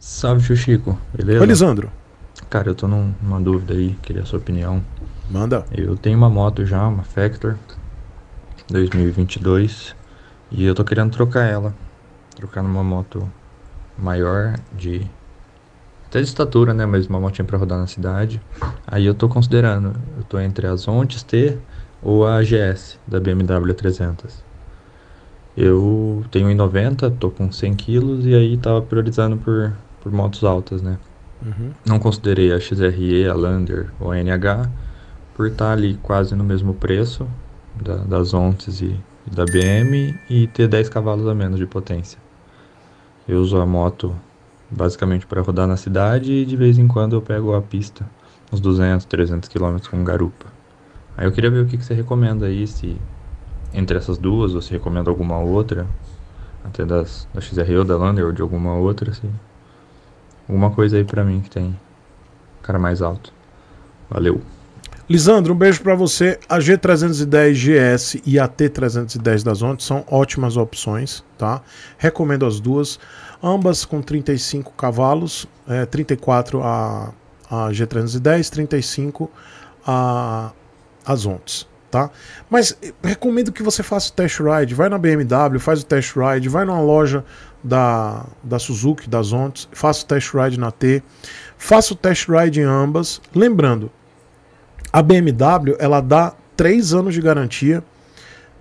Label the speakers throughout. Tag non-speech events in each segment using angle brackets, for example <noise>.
Speaker 1: Salve, tio Chico, beleza? Oi, Lisandro. Cara, eu tô num, numa dúvida aí, queria a sua opinião. Manda. Eu tenho uma moto já, uma Factor 2022, e eu tô querendo trocar ela. Trocar numa moto maior, de. até de estatura, né? Mas uma motinha pra rodar na cidade. Aí eu tô considerando, eu tô entre a Zontes T ou a GS da BMW 300. Eu tenho 1,90, tô com 100 quilos e aí tava priorizando por por motos altas, né? Uhum. Não considerei a XRE, a Lander ou a NH por estar ali quase no mesmo preço da, das Ontes e, da BM e ter 10 cavalos a menos de potência. Eu uso a moto basicamente para rodar na cidade e de vez em quando eu pego a pista, uns 200, 300 km com garupa. Aí eu queria ver o que, que você recomenda aí, se entre essas duas, você recomenda alguma outra, até das, da XRE ou da Lander ou de alguma outra, assim alguma coisa aí para mim que tem cara mais alto. Valeu.
Speaker 2: Lisandro, um beijo para você. A G310 GS e a T310 da Zonte são ótimas opções, tá? Recomendo as duas. Ambas com 35 cavalos, é, 34 a, a G310, 35 a, as Zontes tá? Mas eh, recomendo que você faça o test ride, vai na BMW, faz o test ride, vai numa loja da, da Suzuki, das Zontes, faça o test ride na T, faça o test ride em ambas. Lembrando, a BMW ela dá 3 anos de garantia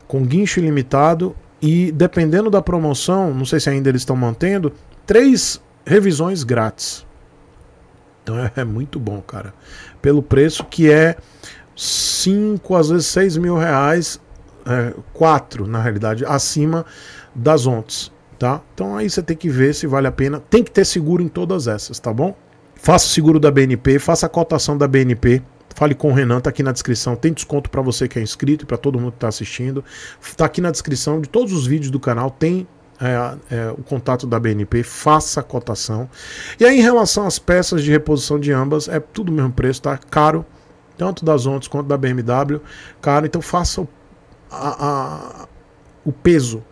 Speaker 2: com guincho ilimitado e dependendo da promoção, não sei se ainda eles estão mantendo, três revisões grátis. Então é, <laughs> é muito bom, cara. Pelo preço que é 5, às vezes 6 mil reais, é, 4 na realidade, acima das ontes, tá? Então aí você tem que ver se vale a pena. Tem que ter seguro em todas essas, tá bom? Faça o seguro da BNP, faça a cotação da BNP. Fale com o Renan, tá aqui na descrição. Tem desconto para você que é inscrito e para todo mundo que está assistindo. Tá aqui na descrição de todos os vídeos do canal. Tem é, é, o contato da BNP, faça a cotação. E aí, em relação às peças de reposição de ambas, é tudo o mesmo preço, tá? Caro, tanto das Zontes quanto da BMW, cara, então faça o, a, a, o peso.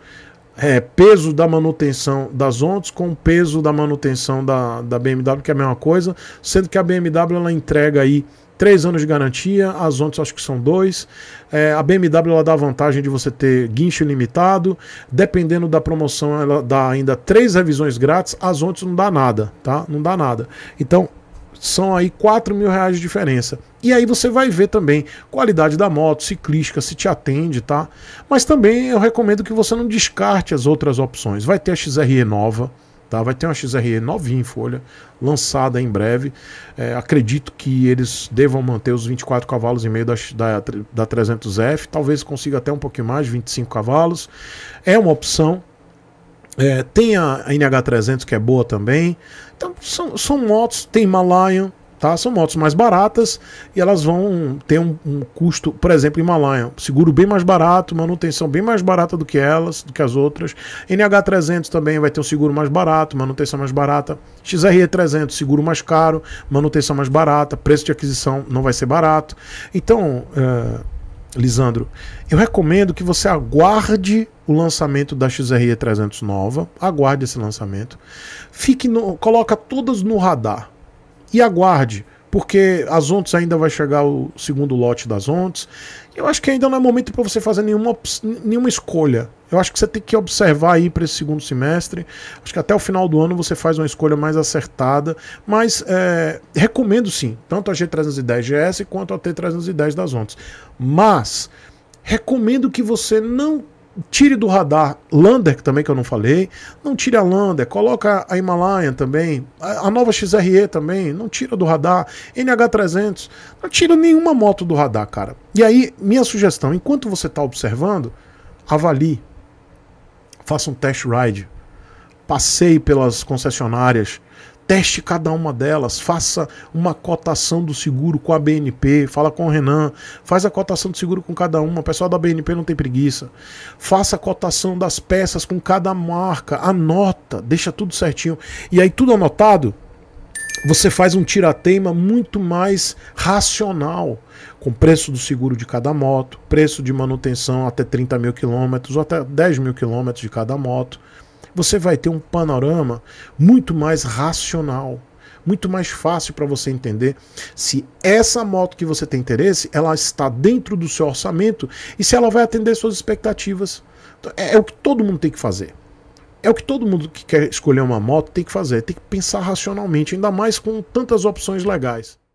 Speaker 2: É, peso da manutenção das ondas com peso da manutenção da, da BMW, que é a mesma coisa, sendo que a BMW ela entrega aí três anos de garantia, as ondas acho que são dois. É, a BMW ela dá a vantagem de você ter guincho ilimitado, dependendo da promoção, ela dá ainda três revisões grátis, as ondas não dá nada, tá? Não dá nada. Então, são aí 4 mil reais de diferença. E aí você vai ver também qualidade da moto, ciclística, se te atende, tá? Mas também eu recomendo que você não descarte as outras opções. Vai ter a XRE nova, tá? Vai ter uma XRE novinha em folha, lançada em breve. É, acredito que eles devam manter os 24 cavalos e meio da, da, da 300F, talvez consiga até um pouquinho mais, 25 cavalos. É uma opção, é, tem a, NH300 que é boa também. Então são, são motos, tem Himalayan, tá? São motos mais baratas e elas vão ter um, um, custo, por exemplo, Himalayan, seguro bem mais barato, manutenção bem mais barata do que elas, do que as outras. NH300 também vai ter um seguro mais barato, manutenção mais barata. XRE300, seguro mais caro, manutenção mais barata, preço de aquisição não vai ser barato. Então, é Lisandro, eu recomendo que você aguarde o lançamento da XRE 300 nova, aguarde esse lançamento, fique no, coloca todas no radar e aguarde porque as ontes ainda vai chegar o segundo lote das ontes. Eu acho que ainda não é momento para você fazer nenhuma, nenhuma escolha. Eu acho que você tem que observar aí para esse segundo semestre. Acho que até o final do ano você faz uma escolha mais acertada. Mas é, recomendo sim, tanto a G310 GS quanto a T310 das ontes. Mas recomendo que você não tire do radar Lander, que também que eu não falei. Não tire a Lander, coloca a Himalayan também, a, a nova XRE também, não tira do radar, NH300, não tira nenhuma moto do radar, cara. E aí, minha sugestão, enquanto você está observando, avalie, faça um test ride, passeie pelas concessionárias, Teste cada uma delas, faça uma cotação do seguro com a BNP, fala com o Renan, faz a cotação do seguro com cada uma, o pessoal da BNP não tem preguiça. Faça a cotação das peças com cada marca, anota, deixa tudo certinho. E aí tudo anotado, você faz um tiratema muito mais racional, com preço do seguro de cada moto, preço de manutenção até 30 mil quilômetros ou até 10 mil quilômetros de cada moto você vai ter um panorama muito mais racional, muito mais fácil para você entender se essa moto que você tem interesse, ela está dentro do seu orçamento e se ela vai atender suas expectativas. Então, é, é o que todo mundo tem que fazer. É o que todo mundo que quer escolher uma moto tem que fazer, tem que pensar racionalmente, ainda mais com tantas opções legais.